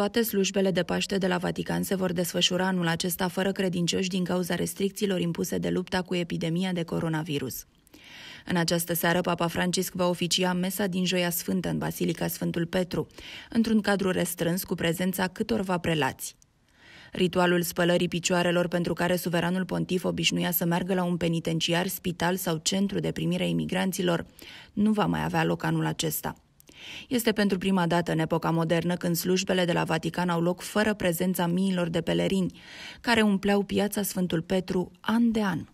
Toate slujbele de Paște de la Vatican se vor desfășura anul acesta fără credincioși din cauza restricțiilor impuse de lupta cu epidemia de coronavirus. În această seară, Papa Francisc va oficia mesa din Joia Sfântă în Basilica Sfântul Petru, într-un cadru restrâns cu prezența câtorva prelați. Ritualul spălării picioarelor pentru care suveranul pontif obișnuia să meargă la un penitenciar, spital sau centru de primire a imigranților nu va mai avea loc anul acesta. Este pentru prima dată în epoca modernă când slujbele de la Vatican au loc fără prezența miilor de pelerini, care umpleau piața Sfântul Petru an de an.